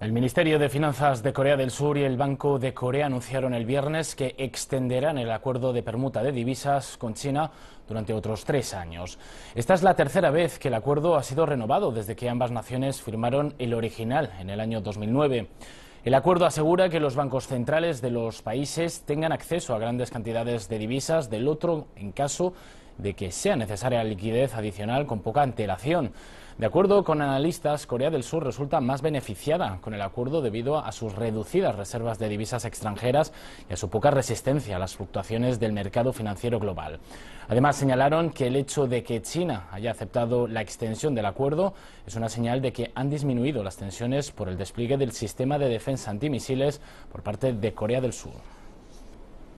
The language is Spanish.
El Ministerio de Finanzas de Corea del Sur y el Banco de Corea anunciaron el viernes que extenderán el acuerdo de permuta de divisas con China durante otros tres años. Esta es la tercera vez que el acuerdo ha sido renovado desde que ambas naciones firmaron el original en el año 2009. El acuerdo asegura que los bancos centrales de los países tengan acceso a grandes cantidades de divisas del otro en caso de que sea necesaria liquidez adicional con poca antelación. De acuerdo con analistas, Corea del Sur resulta más beneficiada con el acuerdo debido a sus reducidas reservas de divisas extranjeras y a su poca resistencia a las fluctuaciones del mercado financiero global. Además, señalaron que el hecho de que China haya aceptado la extensión del acuerdo es una señal de que han disminuido las tensiones por el despliegue del sistema de defensa antimisiles por parte de Corea del Sur.